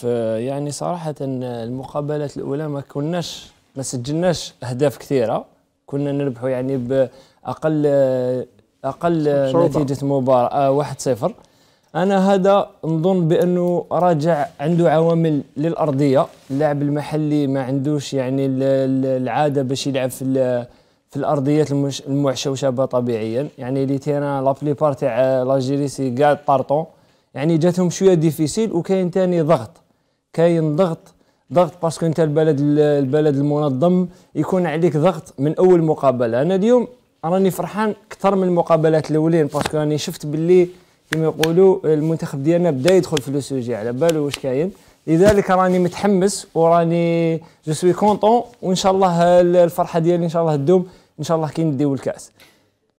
فيعني صراحة المقابلات الأولى ما كناش ما سجلناش أهداف كثيرة كنا نربحوا يعني بأقل أقل نتيجة مباراة آه، واحد صفر أنا هذا نظن بأنه راجع عنده عوامل للأرضية اللاعب المحلي ما عندوش يعني العادة باش يلعب في في الارضيات المش... المعشوشه طبيعيا يعني اللي تينا لابليبار تاع لاجيري سي كاع طارطون يعني جاتهم شويه ديفيسيل وكاين ثاني ضغط كاين ضغط ضغط باسكو انت البلد البلد المنظم يكون عليك ضغط من اول مقابله انا اليوم راني فرحان اكثر من المقابلات الاولين باسكو راني شفت باللي كما يقولوا المنتخب ديالنا بدا يدخل في لو سوجي على بالو واش كاين لذلك راني متحمس وراني جو سوي كونطون وان شاء الله الفرحه ديالي ان شاء الله تدوم ان شاء الله كي نديو الكاس